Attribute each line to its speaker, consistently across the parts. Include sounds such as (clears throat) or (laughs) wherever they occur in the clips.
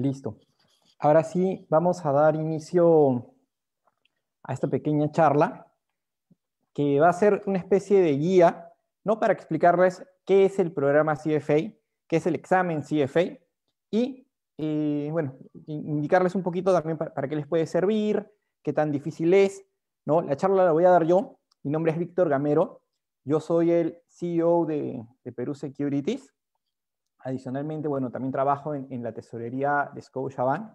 Speaker 1: Listo. Ahora sí, vamos a dar inicio a esta pequeña charla que va a ser una especie de guía, ¿no? Para explicarles qué es el programa CFA, qué es el examen CFA y, eh, bueno, indicarles un poquito también para, qué les puede servir, qué tan difícil es, ¿no? La charla la voy a dar yo. Mi nombre es Víctor Gamero. Yo soy el CEO de Perú Securities. Adicionalmente, bueno, también trabajo en, la tesorería de Scotiabank.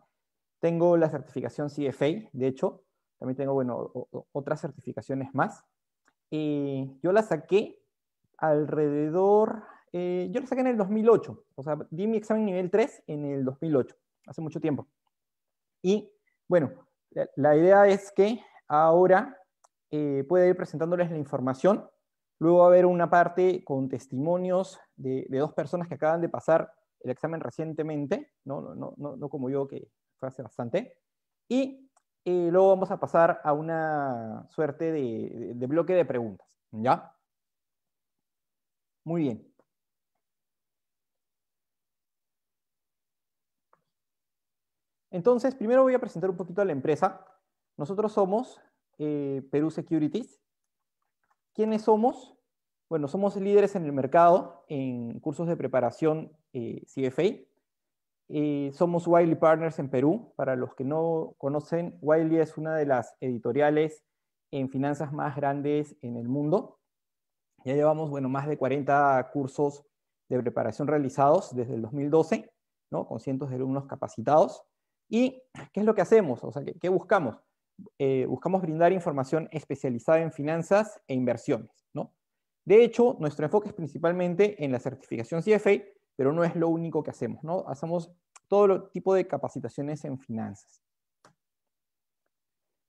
Speaker 1: Tengo la certificación CFA, de hecho. También tengo, bueno, otras certificaciones más. yo la saqué alrededor, eh, yo la saqué en el 2008. O sea, di mi examen nivel 3 en el 2008, hace mucho tiempo. Y, bueno, la, idea es que ahora eh, pueda ir presentándoles la información Luego va a haber una parte con testimonios de, dos personas que acaban de pasar el examen recientemente, no, como yo que fue hace bastante. Y eh, luego vamos a pasar a una suerte de, bloque de preguntas. ¿Ya? Muy bien. Entonces, primero voy a presentar un poquito a la empresa. Nosotros somos eh, Perú Securities. ¿Quiénes somos? Bueno, somos líderes en el mercado en cursos de preparación eh, CFA. Eh, somos Wiley Partners en Perú. Para los que no conocen, Wiley es una de las editoriales en finanzas más grandes en el mundo. Ya llevamos, bueno, más de 40 cursos de preparación realizados desde el 2012, ¿no? Con cientos de alumnos capacitados. ¿Y qué es lo que hacemos? O sea, qué buscamos? Eh, buscamos brindar información especializada en finanzas e inversiones. ¿no? De hecho, nuestro enfoque es principalmente en la certificación CFA, pero no es lo único que hacemos. ¿no? Hacemos todo tipo de capacitaciones en finanzas.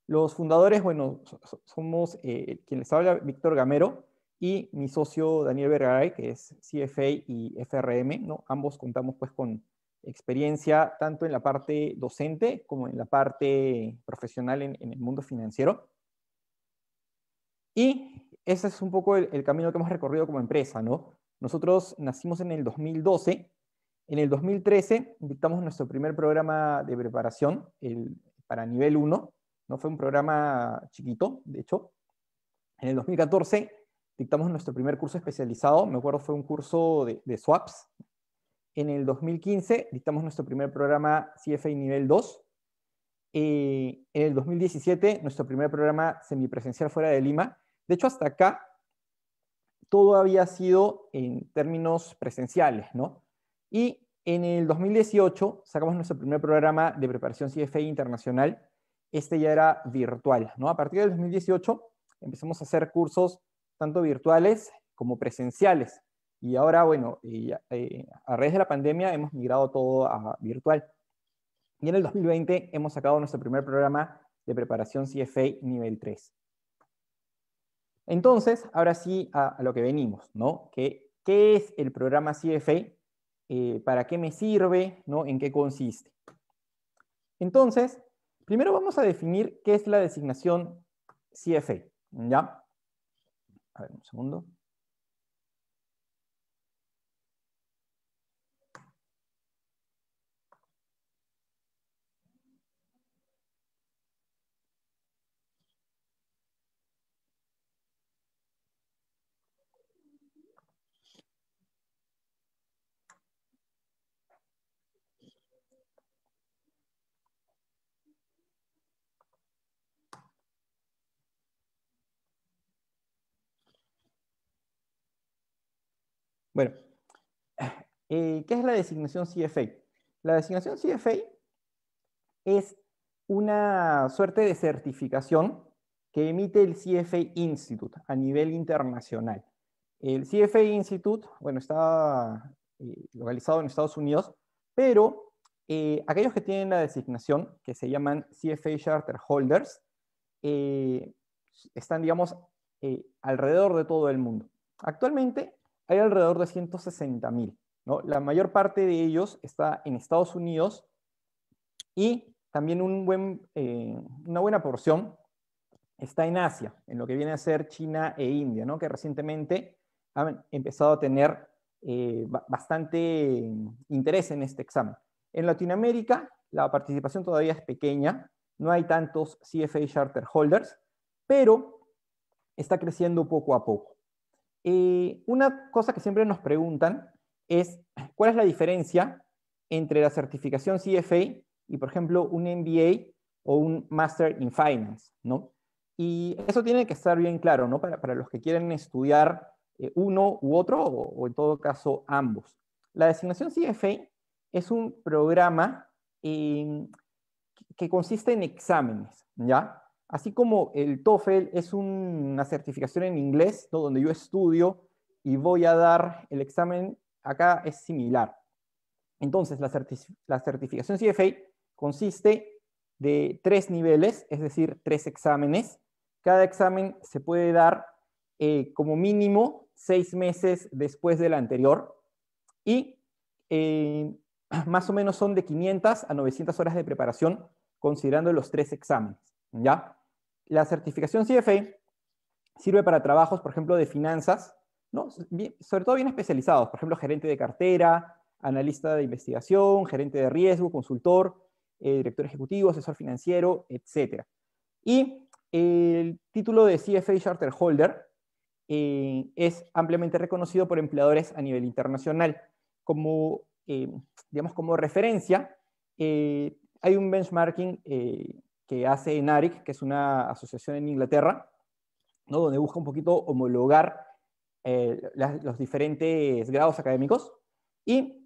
Speaker 1: Los fundadores, bueno, somos eh, quien les habla, Víctor Gamero, y mi socio Daniel Vergaray, que es CFA y FRM, ¿no? Ambos contamos pues con experiencia tanto en la parte docente como en la parte profesional en, el mundo financiero. Y ese es un poco el, camino que hemos recorrido como empresa, ¿no? Nosotros nacimos en el 2012, en el 2013 dictamos nuestro primer programa de preparación para nivel 1, ¿no? Fue un programa chiquito, de hecho. En el 2014 dictamos nuestro primer curso especializado, me acuerdo fue un curso de SWAPS, en el 2015 dictamos nuestro primer programa CFI nivel 2. Eh, en el 2017 nuestro primer programa semipresencial fuera de Lima. De hecho, hasta acá todo había sido en términos presenciales, ¿no? Y en el 2018 sacamos nuestro primer programa de preparación CFI internacional. Este ya era virtual, ¿no? A partir del 2018 empezamos a hacer cursos tanto virtuales como presenciales. Y ahora, bueno, eh, a raíz de la pandemia hemos migrado todo a virtual. Y en el 2020 hemos sacado nuestro primer programa de preparación CFA nivel 3. Entonces, ahora sí a, lo que venimos, ¿no? ¿Qué, es el programa CFA? Eh, ¿Para qué me sirve? ¿no? ¿En qué consiste? Entonces, primero vamos a definir qué es la designación CFA, ¿ya? A ver, un segundo. Bueno, eh, ¿qué es la designación CFA? La designación CFA es una suerte de certificación que emite el CFA Institute a nivel internacional. El CFA Institute, bueno, está eh, localizado en Estados Unidos, pero eh, aquellos que tienen la designación, que se llaman CFA Charter Holders, están, digamos, alrededor de todo el mundo. Actualmente hay alrededor de 160 mil. La mayor parte de ellos está en Estados Unidos y también eh, una buena porción está en Asia, en lo que viene a ser China e India, que recientemente han empezado a tener eh, bastante interés en este examen. En Latinoamérica, la participación todavía es pequeña, no hay tantos CFA Charter Holders, pero está creciendo poco a poco. Eh, una cosa que siempre nos preguntan es cuál es la diferencia entre la certificación CFA y, por ejemplo, un MBA o un Master in Finance, ¿no? Y eso tiene que estar bien claro, ¿no? Para, los que quieren estudiar eh, uno u otro, o, en todo caso ambos. La designación CFA es un programa eh, que consiste en exámenes, ¿ya? Así como el TOEFL es una certificación en inglés, donde yo estudio y voy a dar el examen, acá es similar. Entonces, la, certificación CFA consiste de tres niveles, es decir, tres exámenes. Cada examen se puede dar eh, como mínimo seis meses después del anterior y eh, (clears throat) más o menos son de 500 a 900 horas de preparación considerando los tres exámenes. ¿Ya? La certificación CFA sirve para trabajos, por ejemplo, de finanzas, ¿no? sobre todo bien especializados, por ejemplo, gerente de cartera, analista de investigación, gerente de riesgo, consultor, eh, director ejecutivo, asesor financiero, etc. Y el título de CFA Charter Holder eh, es ampliamente reconocido por empleadores a nivel internacional. Como, eh, digamos, como referencia, hay un benchmarking que hace ENARIC, que es una asociación en Inglaterra, ¿no? donde busca un poquito homologar eh, los diferentes grados académicos. Y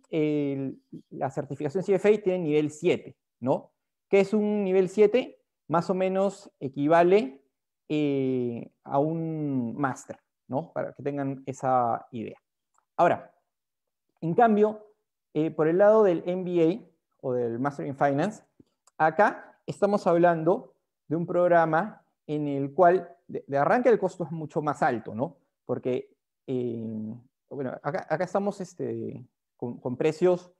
Speaker 1: la certificación CFA tiene nivel 7, ¿no? que es un nivel 7? Más o menos equivale eh, a un máster, ¿no? para que tengan esa idea. Ahora, en cambio, eh, por el lado del MBA o del Master in Finance, acá estamos hablando de un programa en el cual de, arranque el costo es mucho más alto, ¿no? Porque, eh, bueno, acá, estamos este, con, precios,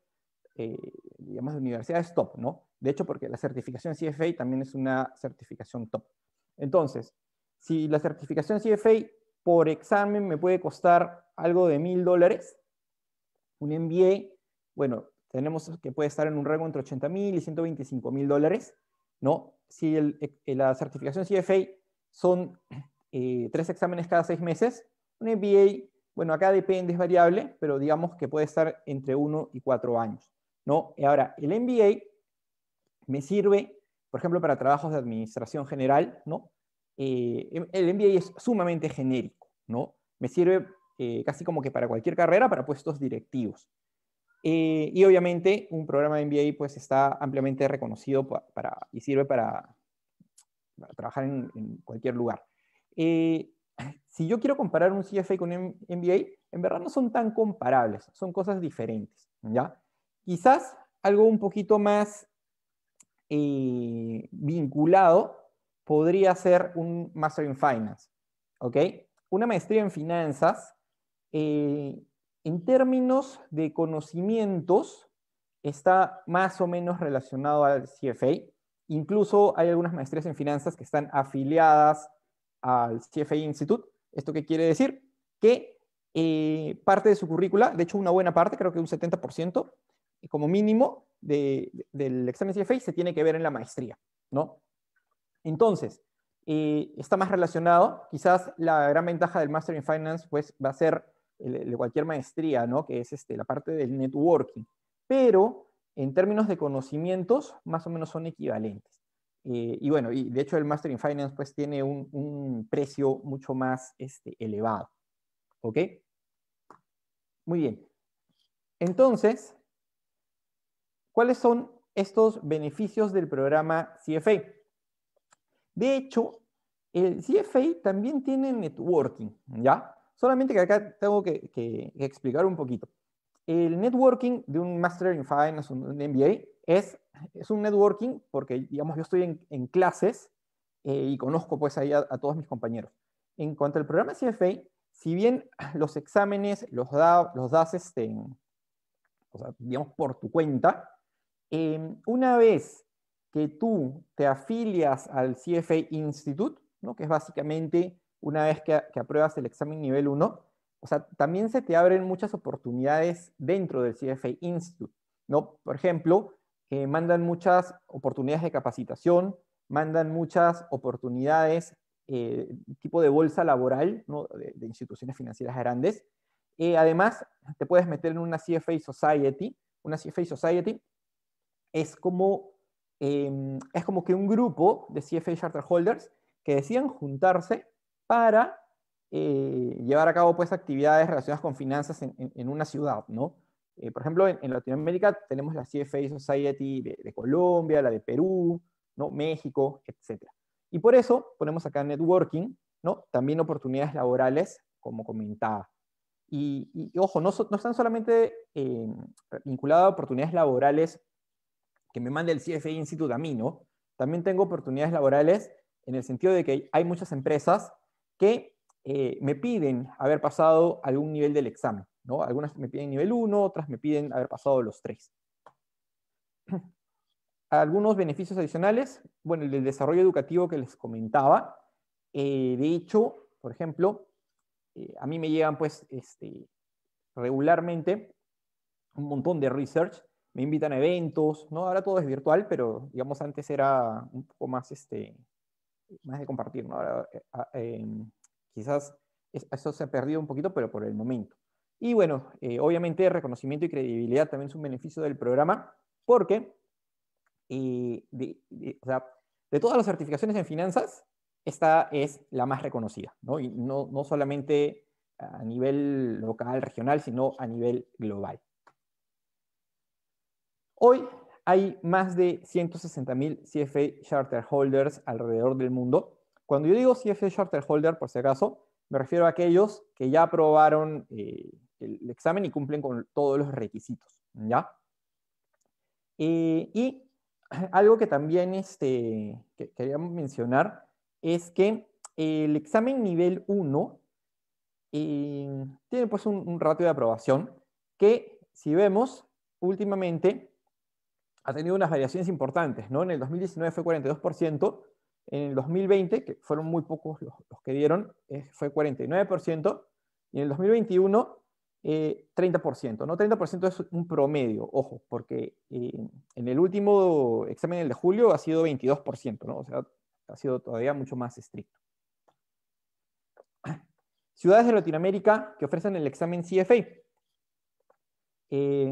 Speaker 1: eh, digamos, de universidades top, ¿no? De hecho, porque la certificación CFA también es una certificación top. Entonces, si la certificación CFA por examen me puede costar algo de mil dólares, un MBA, bueno, tenemos que puede estar en un rango entre 80 mil y 125 mil dólares. ¿no? Si eh, la certificación CFA son (clears throat) eh, tres exámenes cada seis meses, un MBA, bueno, acá depende, es variable, pero digamos que puede estar entre uno y cuatro años, ¿no? Y ahora, el MBA me sirve, por ejemplo, para trabajos de administración general, ¿no? Eh, em, el MBA es sumamente genérico, ¿no? Me sirve casi como que para cualquier carrera, para puestos directivos, eh, y obviamente un programa de MBA pues está ampliamente reconocido para, y sirve para, trabajar en, cualquier lugar. Eh, (clears throat) si yo quiero comparar un CFA con un MBA, en verdad no son tan comparables, son cosas diferentes, ¿ya? Quizás algo un poquito más eh, vinculado podría ser un Master in Finance, Una maestría en finanzas en términos de conocimientos, está más o menos relacionado al CFA. Incluso hay algunas maestrías en finanzas que están afiliadas al CFA Institute. ¿Esto qué quiere decir? Que eh, parte de su currícula, de hecho una buena parte, creo que un 70% como mínimo del examen CFA se tiene que ver en la maestría, ¿no? Entonces, eh, está más relacionado. Quizás la gran ventaja del Master in Finance pues, va a ser de cualquier maestría, ¿no? que es este, la parte del networking. Pero en términos de conocimientos, más o menos son equivalentes. Eh, y bueno, y de hecho el Master in Finance pues tiene un, precio mucho más este, elevado. ¿Ok? Muy bien. Entonces, ¿cuáles son estos beneficios del programa CFA? De hecho, el CFA también tiene networking, ¿ya? Solamente que acá tengo que, explicar un poquito. El networking de un Master in Finance, un MBA, es, es un networking porque, digamos, yo estoy en, clases eh, y conozco pues ahí a, todos mis compañeros. En cuanto al programa CFA, si bien (clears throat) los exámenes los, los das, este, digamos, por tu cuenta, em, una vez que tú te afilias al CFA Institute, ¿no? que es básicamente una vez que, apruebas el examen nivel 1, o sea, también se te abren muchas oportunidades dentro del CFA Institute, ¿no? Por ejemplo, eh, mandan muchas oportunidades de capacitación, mandan muchas oportunidades, eh, tipo de bolsa laboral, ¿no? de, instituciones financieras grandes. Eh, además, te puedes meter en una CFA Society. Una CFA Society es como, em, es como que un grupo de CFA Charter Holders que decían juntarse para eh, llevar a cabo pues actividades relacionadas con finanzas en, una ciudad, ¿no? Eh, por ejemplo, en, Latinoamérica tenemos la CFA Society de, Colombia, la de Perú, ¿no? México, etc. Y por eso ponemos acá networking, ¿no? También oportunidades laborales, como comentaba. Y, ojo, no, están solamente em, vinculadas a oportunidades laborales que me mande el CFA Institute a mí, ¿no? También tengo oportunidades laborales en el sentido de que hay muchas empresas que eh, me piden haber pasado algún nivel del examen. ¿no? Algunas me piden nivel 1, otras me piden haber pasado los 3. (clears throat) Algunos beneficios adicionales, bueno, el del desarrollo educativo que les comentaba. Eh, de hecho, por ejemplo, eh, a mí me llegan pues este, regularmente un montón de research, me invitan a eventos, ¿no? Ahora todo es virtual, pero digamos antes era un poco más este, más de compartir, ¿no? Eh, ah, eh, quizás eso se ha perdido un poquito, pero por el momento. Y bueno, eh, obviamente reconocimiento y credibilidad también es un beneficio del programa, porque de, todas las certificaciones en finanzas, esta es la más reconocida, ¿no? Y no, no solamente a nivel local, regional, sino a nivel global. Hoy hay más de 160.000 CFA Charter Holders alrededor del mundo. Cuando yo digo CFA Charter Holder, por si acaso, me refiero a aquellos que ya aprobaron eh, el examen y cumplen con todos los requisitos. ¿ya? Eh, y (clears throat) algo que también este, queríamos mencionar es que el examen nivel 1 eh, tiene pues un, un ratio de aprobación que, si vemos, últimamente ha tenido unas variaciones importantes, ¿no? En el 2019 fue 42%, en el 2020, que fueron muy pocos los, que dieron, eh, fue 49%, y en el 2021 30%, eh, ¿no? 30% es un promedio, ojo, porque eh, en el último examen, el de julio, ha sido 22%, ¿no? O sea, ha sido todavía mucho más estricto. Ciudades de Latinoamérica que ofrecen el examen CFA.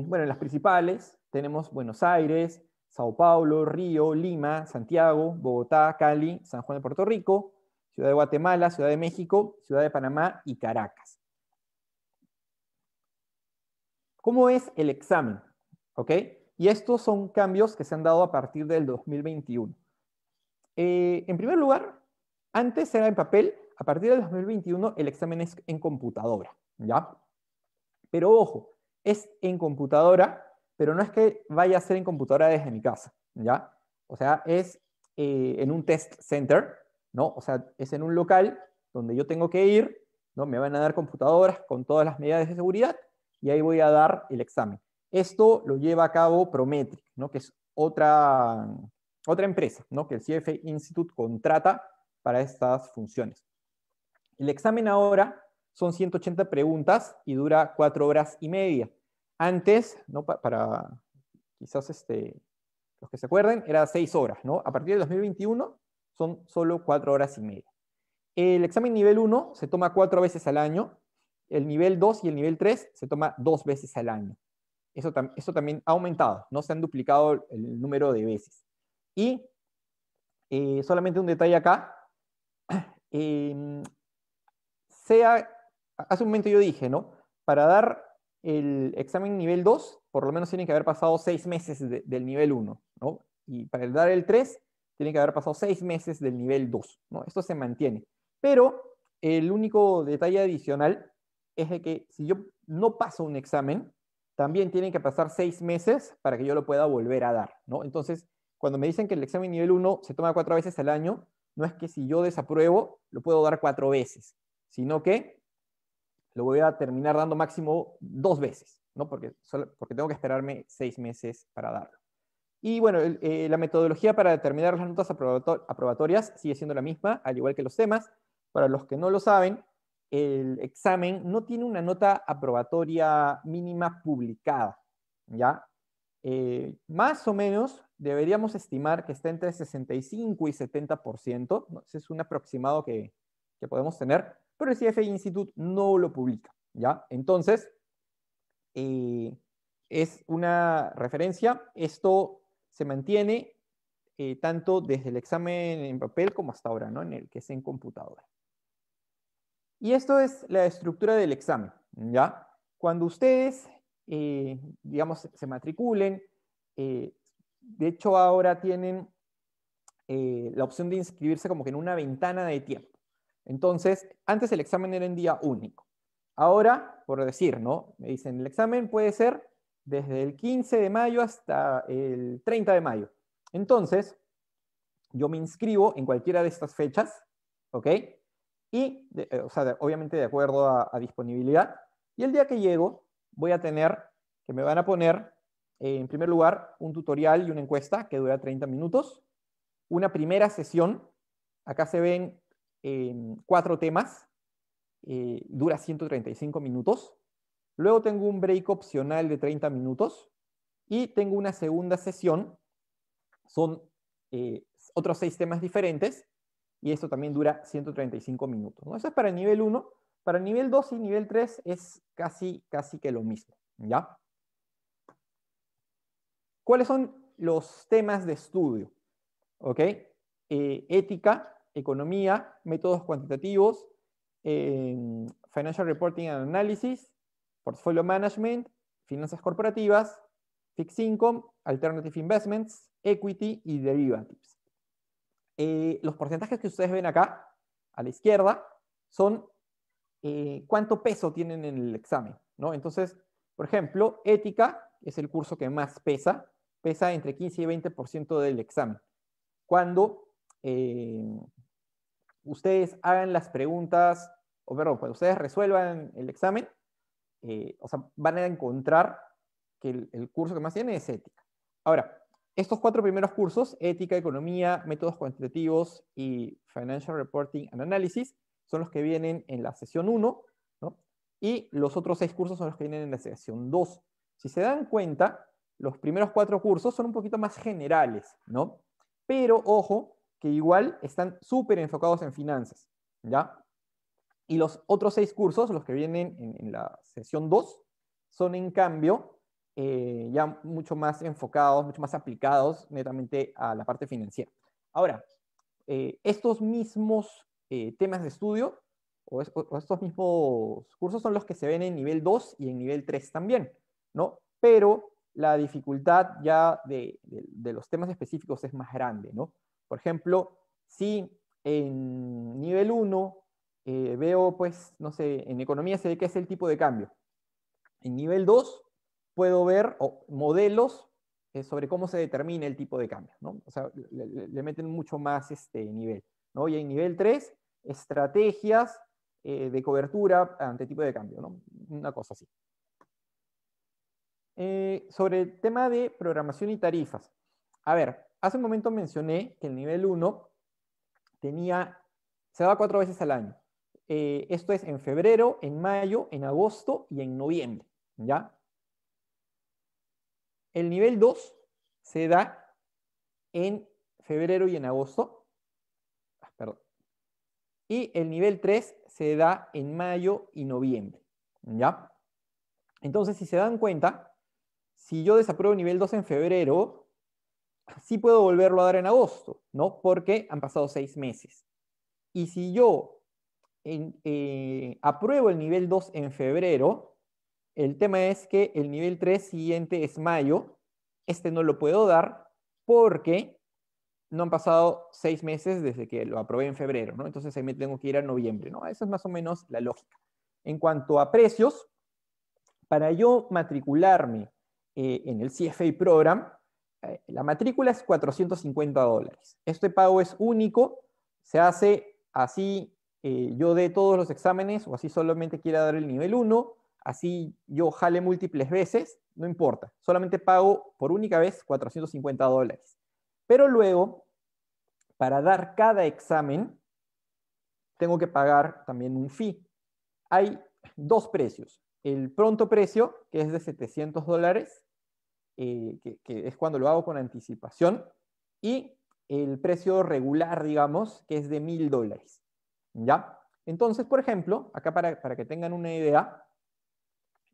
Speaker 1: bueno, las principales, tenemos Buenos Aires, Sao Paulo, Río, Lima, Santiago, Bogotá, Cali, San Juan de Puerto Rico, Ciudad de Guatemala, Ciudad de México, Ciudad de Panamá y Caracas. ¿Cómo es el examen? Y estos son cambios que se han dado a partir del 2021. Eh, en primer lugar, antes era en papel, a partir del 2021 el examen es en computadora, ¿ya? Pero ojo, es en computadora pero no es que vaya a ser en computadora desde mi casa, ¿ya? O sea, es eh, en un test center, ¿no? O sea, es en un local donde yo tengo que ir, ¿no? Me van a dar computadoras con todas las medidas de seguridad y ahí voy a dar el examen. Esto lo lleva a cabo Prometric, ¿no? Que es otra, otra empresa, ¿no? Que el CFE Institute contrata para estas funciones. El examen ahora son 180 preguntas y dura 4 horas y media. Antes, ¿no? para, quizás este, los que se acuerden, era seis horas, ¿no? A partir de 2021 son solo cuatro horas y media. El examen nivel 1 se toma cuatro veces al año, el nivel 2 y el nivel 3 se toma dos veces al año. Eso, también ha aumentado, no se han duplicado el número de veces. Y eh, solamente un detalle acá. (clears throat) Em, sea, hace un momento yo dije, ¿no? Para dar el examen nivel 2, por lo menos tienen que haber pasado seis meses del nivel 1, ¿no? Y para el dar el 3, tiene que haber pasado seis meses del nivel 2, ¿no? Esto se mantiene. Pero el único detalle adicional es que si yo no paso un examen, también tienen que pasar seis meses para que yo lo pueda volver a dar, ¿no? Entonces, cuando me dicen que el examen nivel 1 se toma cuatro veces al año, no es que si yo desapruebo, lo puedo dar cuatro veces, sino que lo voy a terminar dando máximo dos veces, ¿no? Porque, porque tengo que esperarme seis meses para darlo. Y bueno, eh, la metodología para determinar las notas aprobatorias sigue siendo la misma, al igual que los temas. Para los que no lo saben, el examen no tiene una nota aprobatoria mínima publicada, ¿ya? Eh, más o menos deberíamos estimar que está entre 65 y 70%, ese es un aproximado que, que podemos tener, pero el CFA Institute no lo publica. ¿ya? Entonces, eh, es una referencia. Esto se mantiene eh, tanto desde el examen en papel como hasta ahora, ¿no? en el que es en computadora. Y esto es la estructura del examen. ¿ya? Cuando ustedes, eh, digamos, se matriculen, de hecho ahora tienen la opción de inscribirse como que en una ventana de tiempo. Entonces, antes el examen era en día único. Ahora, por decir, ¿no? Me dicen, el examen puede ser desde el 15 de mayo hasta el 30 de mayo. Entonces, yo me inscribo en cualquiera de estas fechas, ¿ok? Y, eh, o sea, obviamente de acuerdo a, disponibilidad. Y el día que llego, voy a tener, que me van a poner, eh, en primer lugar, un tutorial y una encuesta que dura 30 minutos, una primera sesión. Acá se ven cuatro temas, eh, dura 135 minutos. Luego tengo un break opcional de 30 minutos y tengo una segunda sesión, son eh, otros seis temas diferentes y esto también dura 135 minutos. ¿no? Eso es para el nivel 1. Para el nivel 2 y nivel 3 es casi, casi que lo mismo. ¿ya? ¿Cuáles son los temas de estudio? ¿Ok? Eh, ética, economía, métodos cuantitativos, em, financial reporting and analysis, portfolio management, finanzas corporativas, fixed income, alternative investments, equity y derivatives. Eh, los porcentajes que ustedes ven acá, a la izquierda, son eh, cuánto peso tienen en el examen. ¿no? Entonces, por ejemplo, ética es el curso que más pesa, pesa entre 15 y 20% del examen. Cuando em, ustedes hagan las preguntas, o perdón, cuando ustedes resuelvan el examen, eh, o sea, van a encontrar que el, curso que más tiene es ética. Ahora, estos cuatro primeros cursos, ética, economía, métodos cuantitativos y financial reporting and analysis, son los que vienen en la sesión 1, ¿no? y los otros seis cursos son los que vienen en la sesión 2. Si se dan cuenta, los primeros cuatro cursos son un poquito más generales, ¿no? Pero ojo, que igual están súper enfocados en finanzas, ¿ya? Y los otros seis cursos, los que vienen en, la sesión 2, son en cambio eh, ya mucho más enfocados, mucho más aplicados netamente a la parte financiera. Ahora, eh, estos mismos eh, temas de estudio o, estos mismos cursos son los que se ven en nivel 2 y en nivel 3 también, ¿no? Pero la dificultad ya de los temas específicos es más grande, ¿no? Por ejemplo, si en nivel 1 eh, veo, pues, no sé, en economía sé ve es el tipo de cambio. En nivel 2 puedo ver modelos eh, sobre cómo se determina el tipo de cambio. ¿no? O sea, le, meten mucho más este nivel. ¿no? Y en nivel 3, estrategias eh, de cobertura ante tipo de cambio. ¿no? Una cosa así. sobre el tema de programación y tarifas. A ver, hace un momento mencioné que el nivel 1 tenía, se da cuatro veces al año. Eh, esto es en febrero, en mayo, en agosto y en noviembre. ¿Ya? El nivel 2 se da en febrero y en agosto. Ah, y el nivel 3 se da en mayo y noviembre. ¿Ya? Entonces, si se dan cuenta, si yo desapruebo nivel 2 en febrero, sí puedo volverlo a dar en agosto, ¿no? Porque han pasado seis meses. Y si yo eh, apruebo el nivel 2 en febrero, el tema es que el nivel 3 siguiente es mayo. Este no lo puedo dar porque no han pasado seis meses desde que lo aprobé en febrero, ¿no? Entonces ahí me tengo que ir a noviembre, ¿no? Esa es más o menos la lógica. En cuanto a precios, para yo matricularme eh, en el CFA Program, eh, la matrícula es 450 dólares. Este pago es único, se hace así eh, yo dé todos los exámenes o así solamente quiera dar el nivel 1, así yo jale múltiples veces, no importa. Solamente pago por única vez 450 dólares. Pero luego, para dar cada examen, tengo que pagar también un fee. Hay dos precios. El pronto precio, que es de 700 dólares, eh, que, es cuando lo hago con anticipación, y el precio regular, digamos, que es de mil dólares. ¿Ya? Entonces, por ejemplo, acá para, que tengan una idea,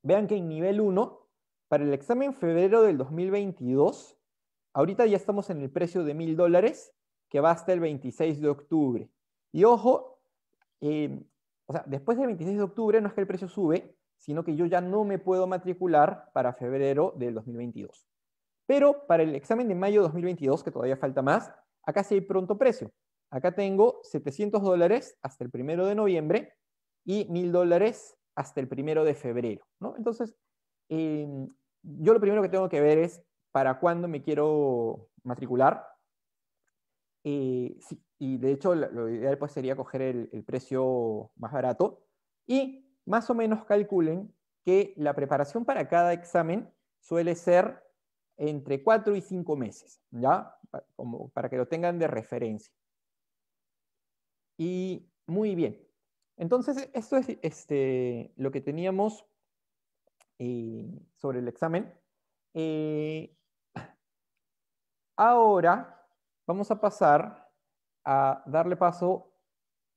Speaker 1: vean que en nivel 1, para el examen febrero del 2022, ahorita ya estamos en el precio de mil dólares, que va hasta el 26 de octubre. Y ojo, eh, o sea, después del 26 de octubre no es que el precio sube, sino que yo ya no me puedo matricular para febrero del 2022. Pero para el examen de mayo de 2022, que todavía falta más, acá sí hay pronto precio. Acá tengo 700 dólares hasta el primero de noviembre y 1000 dólares hasta el primero de febrero. Entonces, em, yo lo primero que tengo que ver es para cuándo me quiero matricular. Eh, y de hecho, lo, ideal pues, sería coger el, el precio más barato. Y más o menos calculen que la preparación para cada examen suele ser entre 4 y 5 meses, ¿ya? Como para que lo tengan de referencia. Y muy bien. Entonces, esto es este, lo que teníamos eh, sobre el examen. Eh, ahora vamos a pasar a darle paso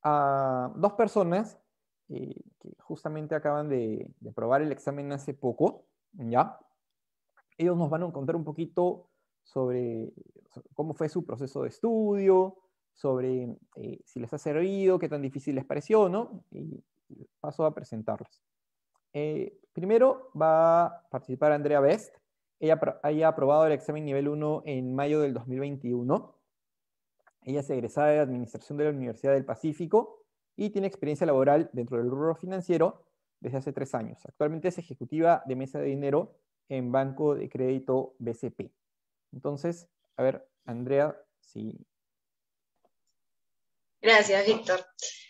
Speaker 1: a dos personas eh, que justamente acaban de, de aprobar el examen hace poco, ¿ya? Ellos nos van a contar un poquito sobre cómo fue su proceso de estudio, sobre eh, si les ha servido, qué tan difícil les pareció, ¿no? Y paso a presentarlos. Eh, primero va a participar Andrea Best. Ella, haya aprobado el examen nivel 1 en mayo del 2021. Ella es egresada de Administración de la Universidad del Pacífico y tiene experiencia laboral dentro del rubro financiero desde hace tres años. Actualmente es ejecutiva de mesa de dinero en Banco de Crédito BCP. Entonces, a ver, Andrea, Sí.
Speaker 2: Gracias, Víctor.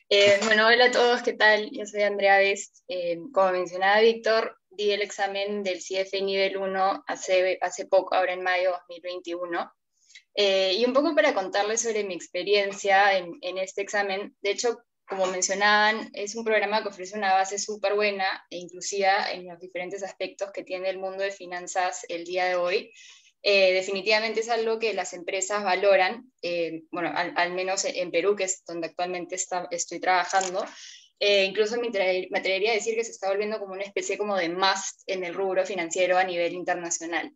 Speaker 2: Eh, bueno, hola a todos, ¿qué tal? Yo soy Andrea Best. Eh, como mencionaba Víctor, di el examen del CFE nivel 1 hace, hace poco, ahora en mayo de 2021. Eh, y un poco para contarles sobre mi experiencia en, en, este examen, de hecho, como mencionaban, es un programa que ofrece una base súper buena e inclusiva en los diferentes aspectos que tiene el mundo de finanzas el día de hoy. Eh, definitivamente es algo que las empresas valoran, eh, bueno, al, menos en Perú, que es donde actualmente estoy trabajando. Eh, incluso me, me, atrevería a decir que se está volviendo como una especie como de must en el rubro financiero a nivel internacional.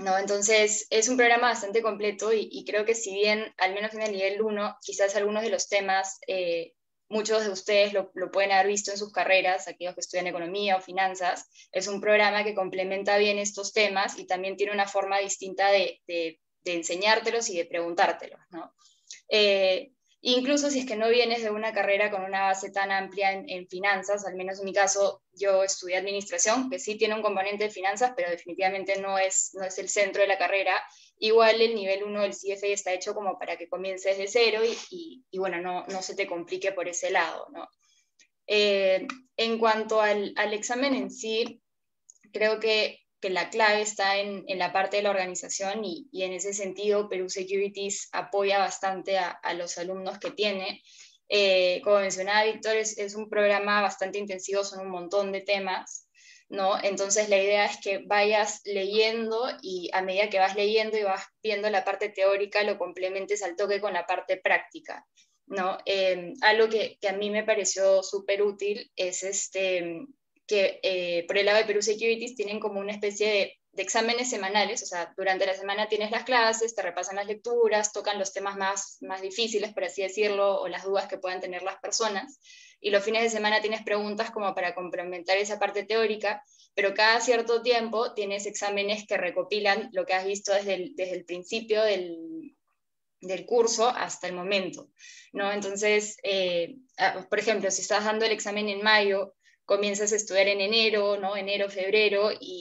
Speaker 2: ¿no? Entonces, es un programa bastante completo y, creo que si bien, al menos en el nivel 1, quizás algunos de los temas, eh, muchos de ustedes lo, pueden haber visto en sus carreras, aquellos que estudian economía o finanzas, es un programa que complementa bien estos temas y también tiene una forma distinta de, enseñártelos y de preguntártelos, ¿no? Eh, Incluso si es que no vienes de una carrera con una base tan amplia en, finanzas, al menos en mi caso yo estudié administración, que sí tiene un componente de finanzas, pero definitivamente no es, no es el centro de la carrera. Igual el nivel 1 del CFA e está hecho como para que comiences de cero y, bueno, no, no, se te complique por ese lado. Eh, en cuanto al examen en sí, creo que que la clave está en, la parte de la organización y, en ese sentido Perú Securities apoya bastante a, los alumnos que tiene. Eh, como mencionaba Víctor, es, un programa bastante intensivo, son un montón de temas, ¿no? Entonces la idea es que vayas leyendo y a medida que vas leyendo y vas viendo la parte teórica, lo complementes al toque con la parte práctica, ¿no? Eh, algo que, que, a mí me pareció súper útil es este que eh, por el lado de Perú Securities tienen como una especie de, exámenes semanales, o sea, durante la semana tienes las clases, te repasan las lecturas, tocan los temas más, más difíciles, por así decirlo, o las dudas que puedan tener las personas, y los fines de semana tienes preguntas como para complementar esa parte teórica, pero cada cierto tiempo tienes exámenes que recopilan lo que has visto desde el, desde el principio del, curso hasta el momento, ¿no? Entonces, eh, ah, por ejemplo, si estás dando el examen en mayo comienzas a estudiar en enero, ¿no? Enero, febrero, y,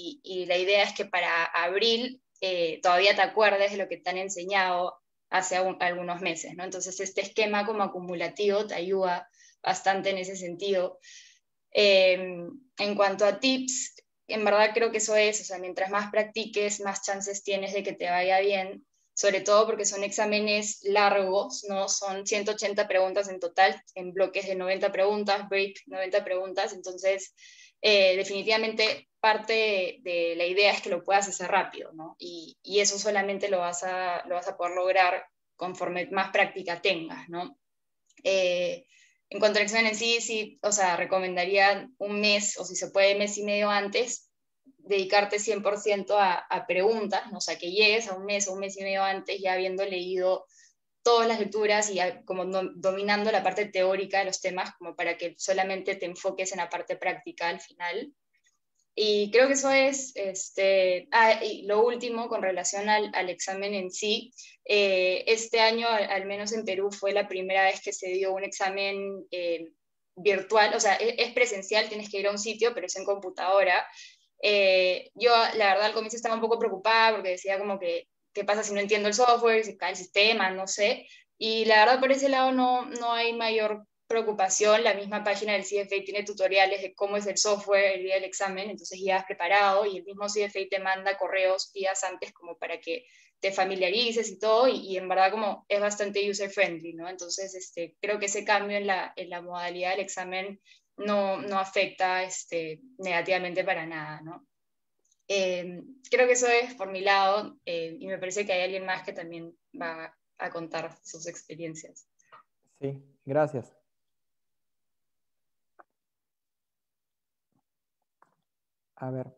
Speaker 2: la idea es que para abril eh, todavía te acuerdes de lo que te han enseñado hace algunos meses, ¿no? Entonces este esquema como acumulativo te ayuda bastante en ese sentido. Em, en cuanto a tips, en verdad creo que eso es, o sea, mientras más practiques, más chances tienes de que te vaya bien sobre todo porque son exámenes largos, ¿no? Son 180 preguntas en total, en bloques de 90 preguntas, break 90 preguntas, entonces eh, definitivamente parte de la idea es que lo puedas hacer rápido, Y, eso solamente lo vas, a, lo vas a poder lograr conforme más práctica tengas, ¿no? Eh, en cuanto al examen en sí, sí, o sea, recomendaría un mes o si se puede, mes y medio antes dedicarte 100% a, preguntas, ¿no? o sea, que llegues a un mes o un mes y medio antes ya habiendo leído todas las lecturas y ah, como dominando la parte teórica de los temas, como para que solamente te enfoques en la parte práctica al final. Y creo que eso es, este, ah, y lo último con relación al, examen en sí, eh, este año, al, menos en Perú, fue la primera vez que se dio un examen eh, virtual, o sea, e-, es, presencial, tienes que ir a un sitio, pero es en computadora, eh, yo, la verdad, al comienzo estaba un poco preocupada porque decía como que, ¿qué pasa si no entiendo el software? Si cae el sistema, no sé. Y la verdad, por ese lado no, no hay mayor preocupación. La misma página del CFA tiene tutoriales de cómo es el software el día del examen, entonces ya has preparado y el mismo CFA te manda correos días antes como para que te familiarices y todo, y, y en verdad como es bastante user-friendly, ¿no? Entonces, este, creo que ese cambio en la, en la modalidad del examen no, afecta este, negativamente para nada, eh, creo que eso es por mi lado eh, y me parece que hay alguien más que también va a contar sus experiencias.
Speaker 1: Sí, gracias. A ver,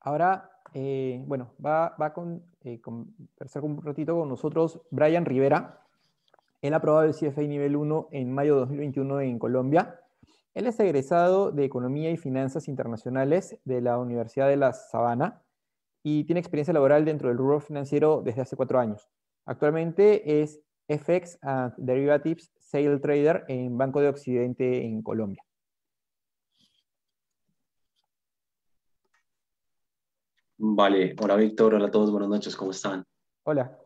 Speaker 1: Ahora, eh, bueno, va, va eh, con, conversar un ratito con nosotros Brian Rivera. Él ha aprobado el CFA nivel 1 en mayo de 2021 en Colombia. Él es egresado de Economía y Finanzas Internacionales de la Universidad de La Sabana y tiene experiencia laboral dentro del rubro financiero desde hace cuatro años. Actualmente es FX and Derivatives Sale Trader en Banco de Occidente en Colombia.
Speaker 3: Vale, hola Víctor, hola a todos, buenas noches, ¿cómo están? Hola.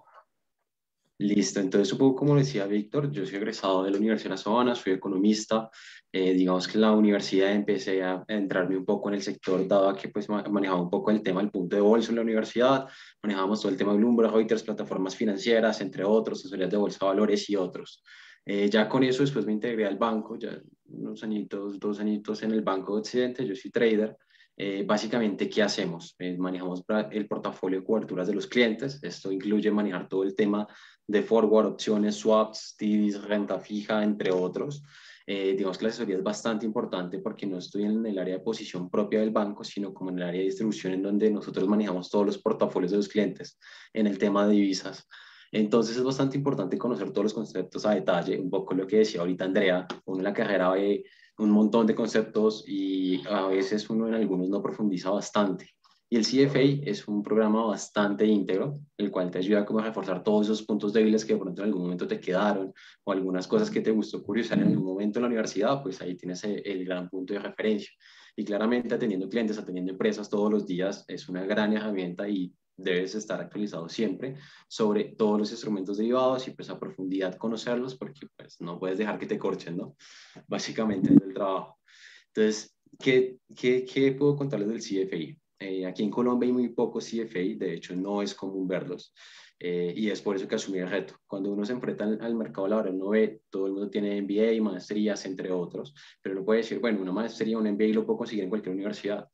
Speaker 3: Listo, entonces supongo poco como decía Víctor, yo soy egresado de la Universidad de La Sabana, soy economista, eh, digamos que en la universidad empecé a entrarme un poco en el sector, dado que pues manejaba un poco el tema del punto de bolsa en la universidad, manejábamos todo el tema de Bloomberg, Reuters, plataformas financieras, entre otros, asesorías de bolsa, valores y otros. Eh, ya con eso después me integré al banco, ya unos añitos, dos añitos en el Banco de Occidente, yo soy trader, eh, básicamente, ¿qué hacemos? Eh, manejamos el portafolio de coberturas de los clientes. Esto incluye manejar todo el tema de forward, opciones, swaps, divisas, renta fija, entre otros. Eh, digamos que la asesoría es bastante importante porque no estoy en el área de posición propia del banco, sino como en el área de distribución en donde nosotros manejamos todos los portafolios de los clientes en el tema de divisas. Entonces es bastante importante conocer todos los conceptos a detalle, un poco lo que decía ahorita Andrea, uno en la carrera ve un montón de conceptos y a veces uno en algunos no profundiza bastante. Y el CFA es un programa bastante íntegro, el cual te ayuda como a reforzar todos esos puntos débiles que de pronto en algún momento te quedaron o algunas cosas que te gustó curiosar en algún momento en la universidad, pues ahí tienes eh, el gran punto de referencia. Y claramente atendiendo clientes, atendiendo empresas todos los días es una gran herramienta y debes estar actualizado siempre sobre todos los instrumentos derivados y pues a profundidad conocerlos porque pues no puedes dejar que te corchen, ¿no? (laughs) Básicamente en el trabajo. Entonces, ¿qué, qué, qué puedo contarles del CFI? Eh, aquí en Colombia hay muy pocos CFI, de hecho no es común verlos. Eh, y es por eso que asumí el reto. Cuando uno se enfrenta al, mercado laboral, uno ve, todo el mundo tiene MBA, y maestrías, entre otros, pero no puede decir, bueno, una maestría, un MBA lo puedo conseguir en cualquier universidad.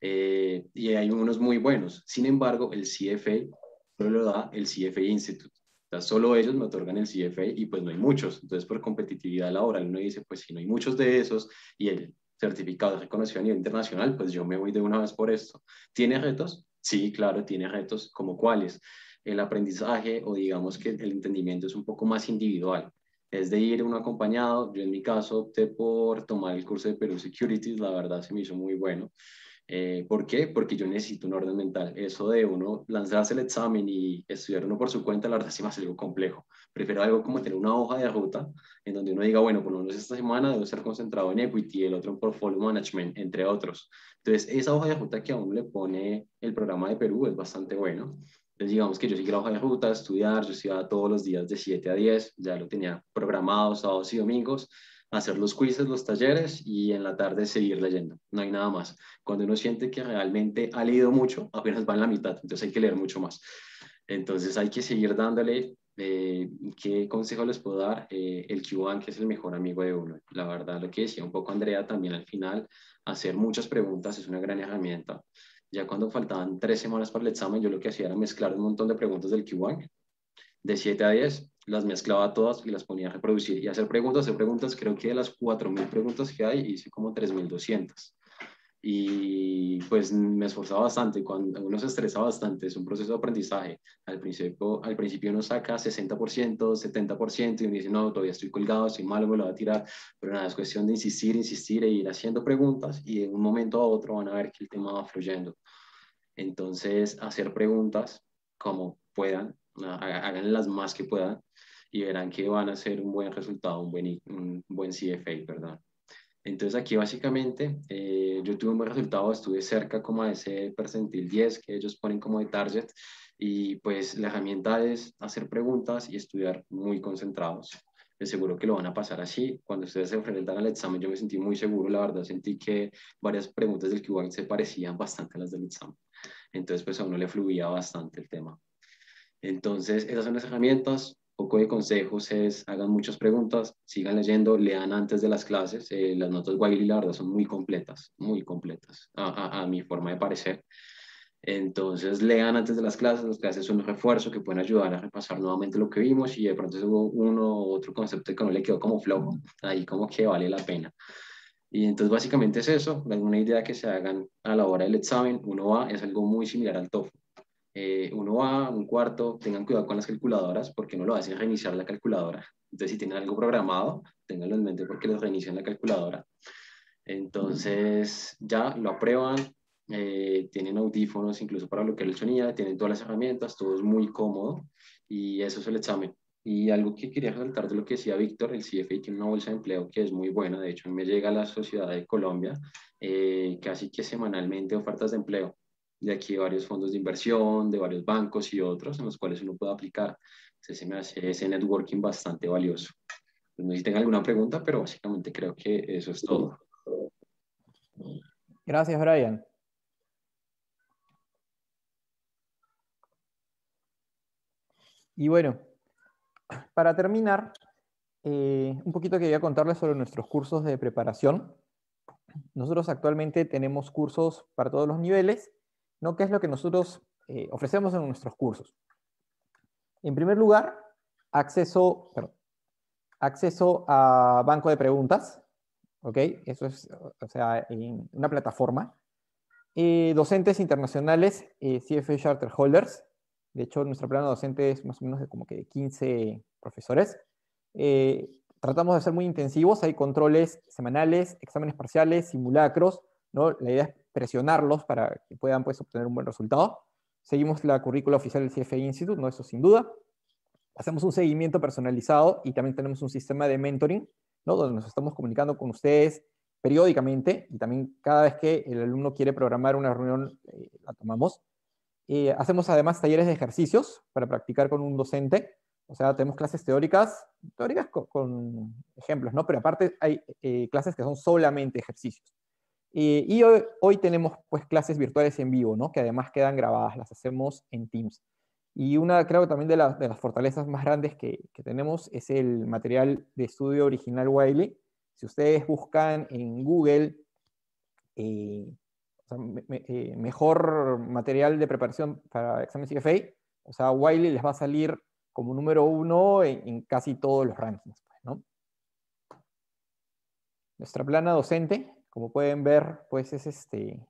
Speaker 3: Eh, y hay unos muy buenos. Sin embargo, el CFA solo lo da el CFA Institute. solo ellos me otorgan el CFA y pues no hay muchos. Entonces, por competitividad laboral, uno dice, pues si no hay muchos de esos y el certificado de reconocido a nivel internacional, pues yo me voy de una vez por esto. ¿Tiene retos? Sí, claro, tiene retos como cuáles. El aprendizaje o digamos que el entendimiento es un poco más individual. Es de ir uno acompañado. Yo en mi caso opté por tomar el curso de Perú Securities, la verdad se me hizo muy bueno. Eh, ¿Por qué? Porque yo necesito un orden mental. Eso de uno lanzarse el examen y estudiar uno por su cuenta, la verdad sí me hace algo complejo. Prefiero algo como tener una hoja de ruta en donde uno diga, bueno, por lo menos esta semana debo ser concentrado en equity, el otro en portfolio management, entre otros. Entonces, esa hoja de ruta que aún le pone el programa de Perú es bastante bueno. Entonces, digamos que yo sigo la hoja de ruta, estudiar, yo estudiaba todos los días de 7 a 10, ya lo tenía programado sábados y domingos hacer los quizzes, los talleres y en la tarde seguir leyendo. No hay nada más. Cuando uno siente que realmente ha leído mucho, apenas va en la mitad, entonces hay que leer mucho más. Entonces hay que seguir dándole. Eh, ¿Qué consejo les puedo dar? Eh, el q que es el mejor amigo de uno. La verdad, lo que decía un poco Andrea también al final, hacer muchas preguntas es una gran herramienta. Ya cuando faltaban tres semanas para el examen, yo lo que hacía era mezclar un montón de preguntas del q de 7 a 10, las mezclaba todas y las ponía a reproducir y hacer preguntas, hacer preguntas, creo que de las 4.000 preguntas que hay, hice como 3.200. Y pues me esforzaba bastante, cuando uno se estresa bastante, es un proceso de aprendizaje. Al principio, al principio uno saca 60%, 70% y uno dice, no, todavía estoy colgado, estoy mal, me lo voy a tirar. Pero nada, es cuestión de insistir, insistir e ir haciendo preguntas y de un momento a otro van a ver que el tema va fluyendo. Entonces, hacer preguntas como puedan, háganlas más que puedan y verán que van a ser un buen resultado, un buen, buen CFA, perdón. Entonces aquí básicamente eh, yo tuve un buen resultado, estuve cerca como a ese percentil 10 que ellos ponen como de target y pues la herramienta es hacer preguntas y estudiar muy concentrados. Les seguro que lo van a pasar así. Cuando ustedes se enfrentan al examen yo me sentí muy seguro, la verdad sentí que varias preguntas del QA se parecían bastante a las del examen. Entonces pues a uno le fluía bastante el tema. Entonces esas son las herramientas, poco de consejos es hagan muchas preguntas, sigan leyendo, lean antes de las clases. Eh, las notas Wiley, la son muy completas, muy completas, a, mi forma de parecer. Entonces, lean antes de las clases. Las clases son un refuerzo que pueden ayudar a repasar nuevamente lo que vimos y de pronto hubo uno u otro concepto que no le quedó como flojo, ahí como que vale la pena. Y entonces, básicamente es eso, alguna idea que se hagan a la hora del examen. Uno va, es algo muy similar al TOEFL eh, uno va un cuarto, tengan cuidado con las calculadoras porque no lo hacen reiniciar la calculadora. Entonces, si tienen algo programado, tenganlo en mente porque les reinician la calculadora. Entonces, ya lo aprueban, eh, tienen audífonos incluso para bloquear el sonido, tienen todas las herramientas, todo es muy cómodo y eso es el examen. Y algo que quería resaltar de lo que decía Víctor, el CFA tiene una bolsa de empleo que es muy buena, de hecho me llega a la Sociedad de Colombia eh, casi que semanalmente ofertas de empleo de aquí varios fondos de inversión, de varios bancos y otros en los cuales uno puede aplicar. me hace ese networking bastante valioso. Pues, no sé si tengan alguna pregunta, pero básicamente creo que eso es todo.
Speaker 1: Gracias, Brian. Y bueno, para terminar, eh, un poquito quería contarles sobre nuestros cursos de preparación. Nosotros actualmente tenemos cursos para todos los niveles ¿no? ¿Qué es lo que nosotros eh, ofrecemos en nuestros cursos? En primer lugar, acceso, acceso a banco de preguntas, ¿ok? Eso es, o sea, en una plataforma. Eh, docentes internacionales, eh, CFA Charter Holders, de hecho nuestro plano docente es más o menos de como que 15 profesores. Eh, tratamos de ser muy intensivos, hay controles semanales, exámenes parciales, simulacros, ¿no? La idea es presionarlos para que puedan pues, obtener un buen resultado. Seguimos la currícula oficial del CFI Institute, no eso sin duda. Hacemos un seguimiento personalizado y también tenemos un sistema de mentoring, ¿no? donde nos estamos comunicando con ustedes periódicamente y también cada vez que el alumno quiere programar una reunión, eh, la tomamos. Eh, hacemos además talleres de ejercicios para practicar con un docente. O sea, tenemos clases teóricas, teóricas con, ejemplos, ¿no? Pero aparte hay eh, clases que son solamente ejercicios. Eh, y hoy, tenemos pues clases virtuales en vivo, ¿no? Que además quedan grabadas, las hacemos en Teams. Y una, creo, también de, las fortalezas más grandes que, tenemos es el material de estudio original Wiley. Si ustedes buscan en Google eh, eh, mejor material de preparación para exámenes CFA, o sea, Wiley les va a salir como número uno en, casi todos los rankings. Pues, Nuestra plana docente como pueden ver, pues es este,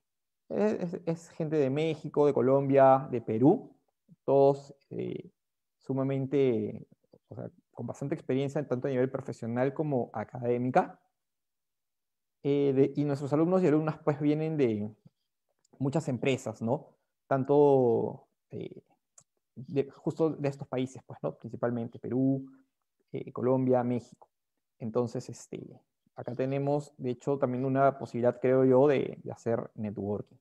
Speaker 1: es, gente de México, de Colombia, de Perú, todos eh, sumamente, o sea, con bastante experiencia tanto a nivel profesional como académica. Eh, y nuestros alumnos y alumnas pues vienen de muchas empresas, ¿no? Tanto eh, de, justo de estos países, pues, ¿no? Principalmente Perú, Colombia, México. Entonces, este, acá tenemos, de hecho, también una posibilidad, creo yo, de, hacer networking.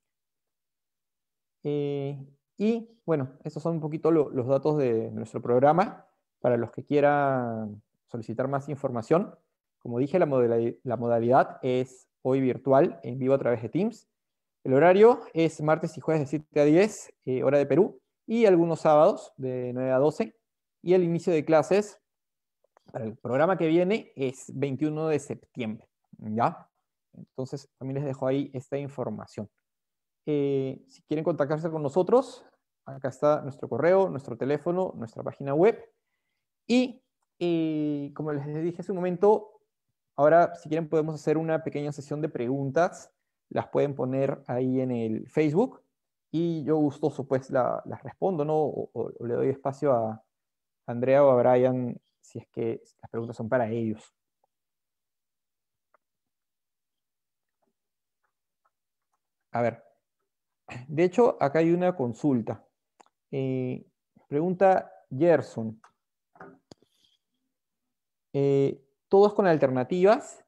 Speaker 1: Eh, y bueno, estos son un poquito los datos de nuestro programa. Para los que quieran solicitar más información, como dije, la, modalidad, la modalidad es hoy virtual, en vivo a través de Teams. El horario es martes y jueves de 7 a 10, eh, hora de Perú, y algunos sábados de 9 a 12. Y el inicio de clases para el programa que viene es 21 de septiembre, ¿ya? Entonces, también les dejo ahí esta información. Eh, si quieren contactarse con nosotros, acá está nuestro correo, nuestro teléfono, nuestra página web. Y eh, como les dije hace un momento, ahora si quieren podemos hacer una pequeña sesión de preguntas. Las pueden poner ahí en el Facebook y yo gustoso pues la, las respondo, ¿no? o, le doy espacio a Andrea o a Brian si es que las preguntas son para ellos. A ver, de hecho, acá hay una consulta. Eh, pregunta Gerson. Eh, todos con alternativas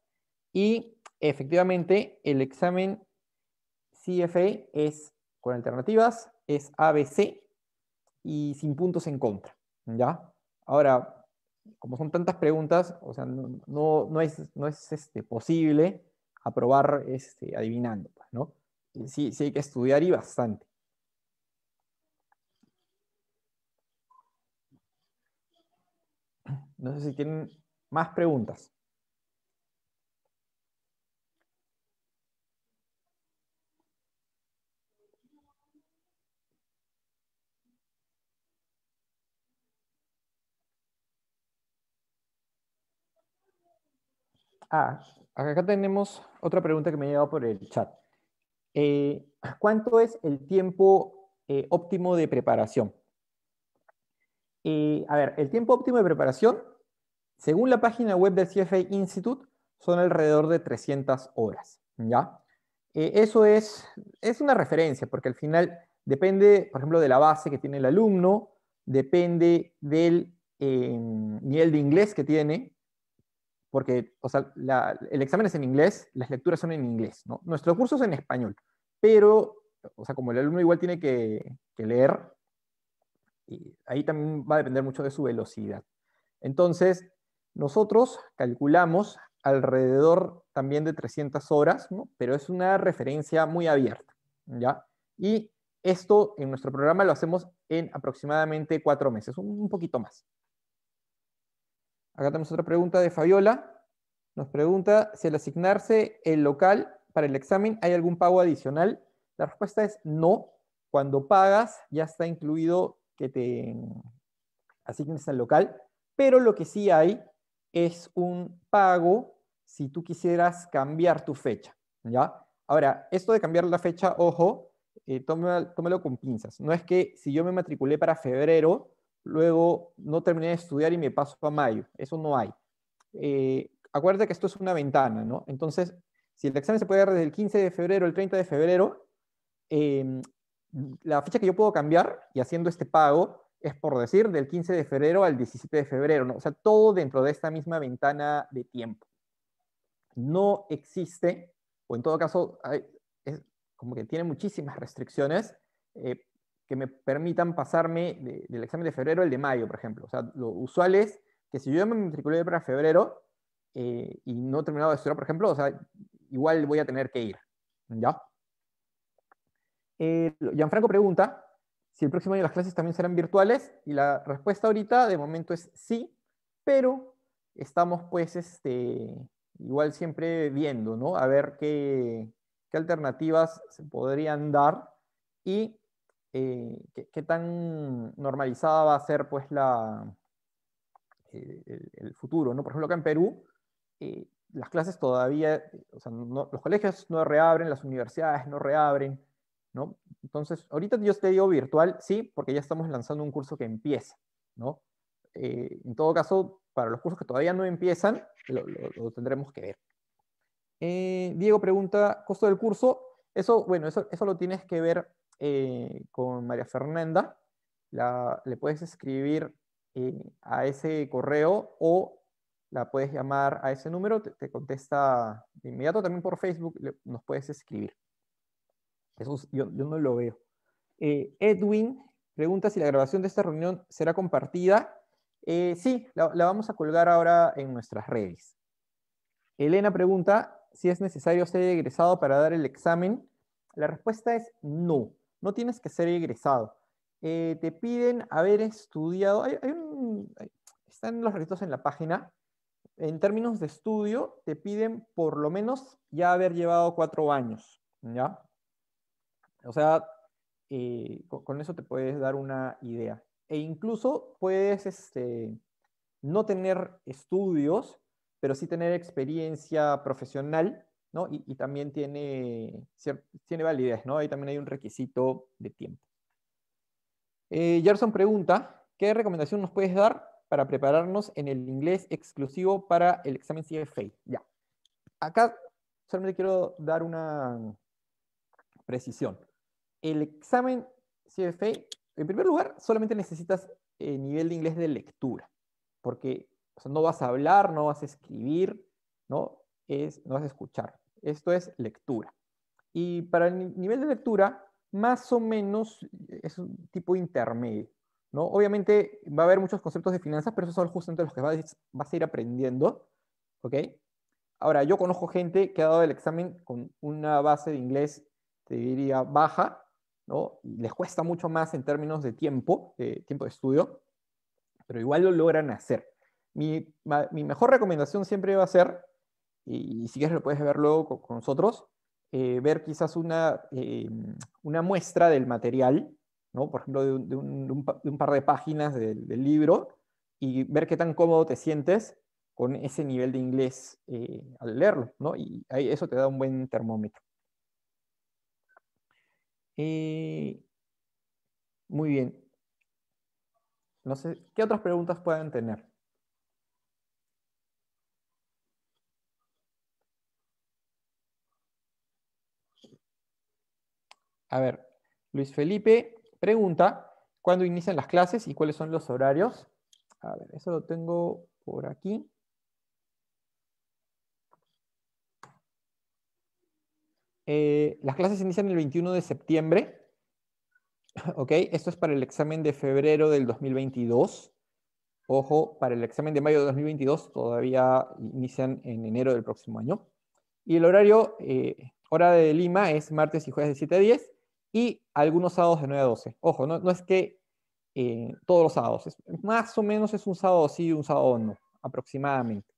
Speaker 1: y efectivamente el examen CFA e es con alternativas, es ABC y sin puntos en contra. ¿ya? Ahora, como son tantas preguntas, o sea, no, es, este, posible aprobar este, adivinando, pues, ¿no? sí hay que estudiar y bastante. No sé si tienen más preguntas. Ah, acá tenemos otra pregunta que me ha llegado por el chat. Eh, ¿Cuánto es el tiempo eh, óptimo de preparación? Eh, a ver, el tiempo óptimo de preparación, según la página web del CFA Institute, son alrededor de 300 horas, ¿ya? eso es, es una referencia, porque al final depende, por ejemplo, de la base que tiene el alumno, depende del nivel de inglés que tiene, porque o sea, el examen es en inglés, las lecturas son en inglés, ¿no? Nuestro curso es en español, pero, o sea, como el alumno igual tiene que, leer, ahí también va a depender mucho de su velocidad. Entonces, nosotros calculamos alrededor también de 300 horas, pero es una referencia muy abierta, ¿ya? Y esto en nuestro programa lo hacemos en aproximadamente cuatro meses, un, poquito más, Acá tenemos otra pregunta de Fabiola. Nos pregunta si al asignarse el local para el examen hay algún pago adicional. La respuesta es no. Cuando pagas ya está incluido que te asignes al local, pero lo que sí hay es un pago si tú quisieras cambiar tu fecha. ¿ya? Ahora, esto de cambiar la fecha, ojo, eh, tómalo con pinzas. No es que si yo me matriculé para febrero, luego no terminé de estudiar y me paso a mayo. Eso no hay. Eh, acuérdate que esto es una ventana, ¿no? Entonces, si el examen se puede dar desde el 15 de febrero al 30 de febrero, em, la fecha que yo puedo cambiar y haciendo este pago es por decir del 15 de febrero al 17 de febrero, ¿no? O sea, todo dentro de esta misma ventana de tiempo. No existe, o en todo caso, es como que tiene muchísimas restricciones eh, que me permitan pasarme del examen de febrero al de mayo, por ejemplo. O sea, lo usual es que si yo me matriculé para febrero eh, y no he terminado de estudiar, por ejemplo, o sea, igual voy a tener que ir. ¿Ya? Eh, Gianfranco pregunta si el próximo año las clases también serán virtuales y la respuesta ahorita de momento es sí, pero estamos pues este, igual siempre viendo, ¿no? A ver qué, qué alternativas se podrían dar y eh, ¿qué, tan normalizada va a ser pues, la, eh, el, futuro. ¿no? Por ejemplo, acá en Perú, eh, las clases todavía, o sea, los colegios no reabren, las universidades no reabren. ¿no? Entonces, ahorita yo te digo virtual, sí, porque ya estamos lanzando un curso que empieza. ¿no? en todo caso, para los cursos que todavía no empiezan, lo, tendremos que ver. Diego pregunta, ¿costo del curso? Eso, bueno, eso, eso lo tienes que ver eh, con María Fernanda, le puedes escribir eh, a ese correo o la puedes llamar a ese número, te, contesta de inmediato, también por Facebook nos puedes escribir. Eso yo, no lo veo. Eh, Edwin pregunta si la grabación de esta reunión será compartida. sí, la vamos a colgar ahora en nuestras redes. Elena pregunta si es necesario ser egresado para dar el examen. La respuesta es no no tienes que ser egresado. Eh, te piden haber estudiado, están los requisitos en la página, en términos de estudio te piden por lo menos ya haber llevado cuatro años, ¿ya? O sea, eh, con, eso te puedes dar una idea. E incluso puedes este, no tener estudios, pero sí tener experiencia profesional y, también tiene, tiene validez, ¿no? Ahí también hay un requisito de tiempo. Eh, Gerson pregunta, ¿qué recomendación nos puedes dar para prepararnos en el inglés exclusivo para el examen CFA? Ya. Acá solamente quiero dar una precisión. El examen CFA, en primer lugar, solamente necesitas el eh, nivel de inglés de lectura, porque no vas a hablar, no vas a escribir, ¿no? Es, no vas a escuchar. Esto es lectura. Y para el nivel de lectura, más o menos es un tipo intermedio. ¿no? Obviamente va a haber muchos conceptos de finanzas, pero esos son justamente los que vas, a ir aprendiendo. ¿ok? Ahora, yo conozco gente que ha dado el examen con una base de inglés, te diría, baja, ¿no? les cuesta mucho más en términos de tiempo, de tiempo de estudio, pero igual lo logran hacer. Mi, mi mejor recomendación siempre va a ser y, si quieres lo puedes ver luego con, nosotros, eh, ver quizás eh, una, muestra del material, por ejemplo, de un, par de páginas del, libro, y ver qué tan cómodo te sientes con ese nivel de inglés eh, al leerlo, ¿no? y eso te da un buen termómetro. muy bien. No sé, ¿qué otras preguntas pueden tener? A ver, Luis Felipe pregunta, ¿cuándo inician las clases y cuáles son los horarios? A ver, eso lo tengo por aquí. Eh, las clases inician el 21 de septiembre. (laughs) Ok, esto es para el examen de febrero del 2022. Ojo, para el examen de mayo de 2022 todavía inician en enero del próximo año. Y el horario, eh, hora de Lima, es martes y jueves de 7 a 10 y algunos sábados de 9 a 12. Ojo, no, es que eh, todos los sábados, más o menos es un sábado sí y un sábado no, aproximadamente.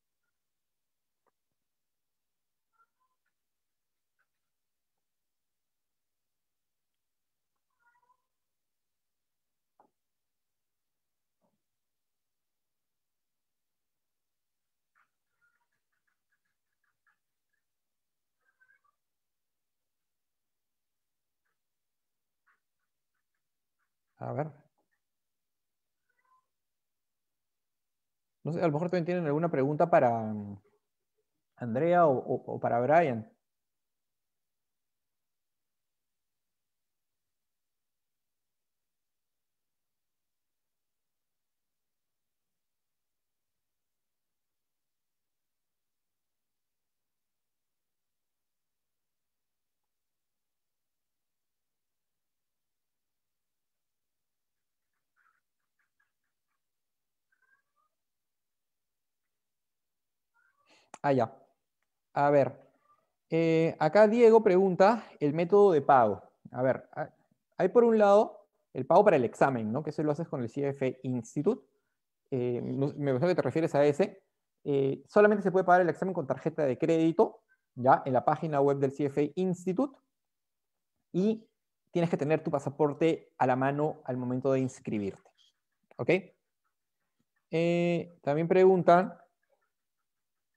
Speaker 1: A ver. No sé, a lo mejor también tienen alguna pregunta para mm, Andrea o, o para Brian. Ah, ya. a ver, eh, acá Diego pregunta el método de pago. A ver, hay por un lado el pago para el examen, ¿no? Que eso lo haces con el CFE Institute. Eh, me gusta que te refieres a ese. Eh, solamente se puede pagar el examen con tarjeta de crédito, ya, en la página web del CFA Institute. Y tienes que tener tu pasaporte a la mano al momento de inscribirte. ¿Ok? también preguntan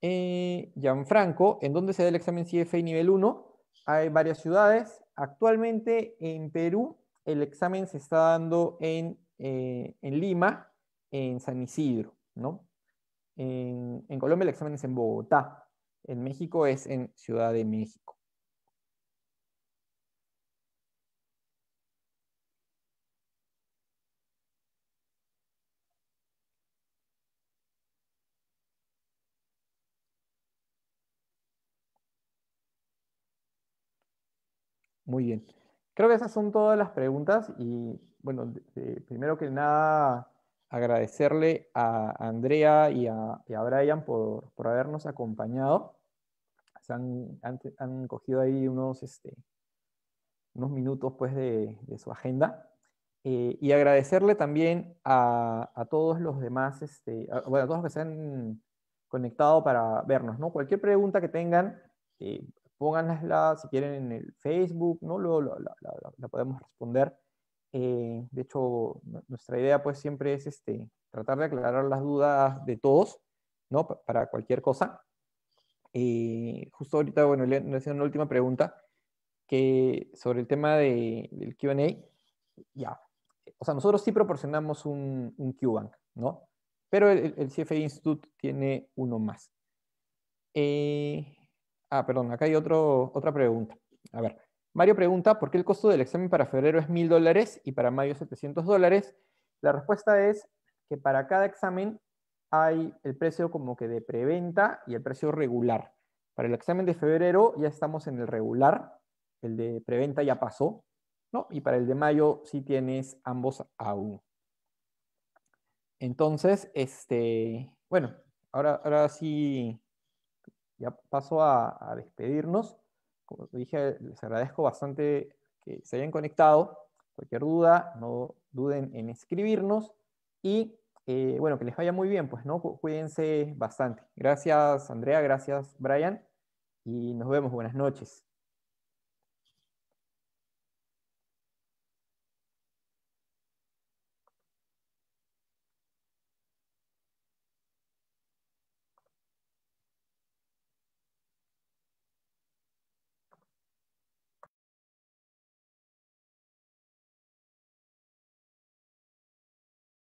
Speaker 1: eh, Gianfranco, en dónde se da el examen CFA nivel 1. Hay varias ciudades. Actualmente en Perú el examen se está dando en, eh, Lima, en San Isidro, ¿no? en Colombia el examen es en Bogotá. En México es en Ciudad de México. muy bien. Creo que esas son todas las preguntas y bueno, primero que nada agradecerle a Andrea y a, Brian por, por, habernos acompañado. han, han, cogido ahí unos, este, unos minutos pues, de, de su agenda. Eh, y agradecerle también a, a todos los demás, este, a, bueno, a todos los que se han conectado para vernos. ¿no? Cualquier pregunta que tengan, eh, pónganlas si quieren en el Facebook, ¿no? Luego la, podemos responder. Eh, de hecho, nuestra idea pues siempre es este, tratar de aclarar las dudas de todos, ¿no? para cualquier cosa. Eh, justo ahorita, bueno, le he una última pregunta que sobre el tema de, del QA. Ya, o sea, nosotros sí proporcionamos un, un QBank, ¿no? Pero el, el CFA Institute tiene uno más. Eh, Ah, perdón, acá hay otra pregunta. A ver, Mario pregunta, ¿por qué el costo del examen para febrero es 1.000 dólares y para mayo 700 dólares? La respuesta es que para cada examen hay el precio como que de preventa y el precio regular. Para el examen de febrero ya estamos en el regular, el de preventa ya pasó, ¿no? Y para el de mayo sí tienes ambos aún. Entonces, este, bueno, ahora, ahora sí ya paso a, despedirnos. Como dije, les agradezco bastante que se hayan conectado. Cualquier duda, no duden en escribirnos. Y eh, bueno, que les vaya muy bien, pues, ¿no? Cuídense bastante. Gracias, Andrea, gracias, Brian. Y nos vemos. Buenas noches.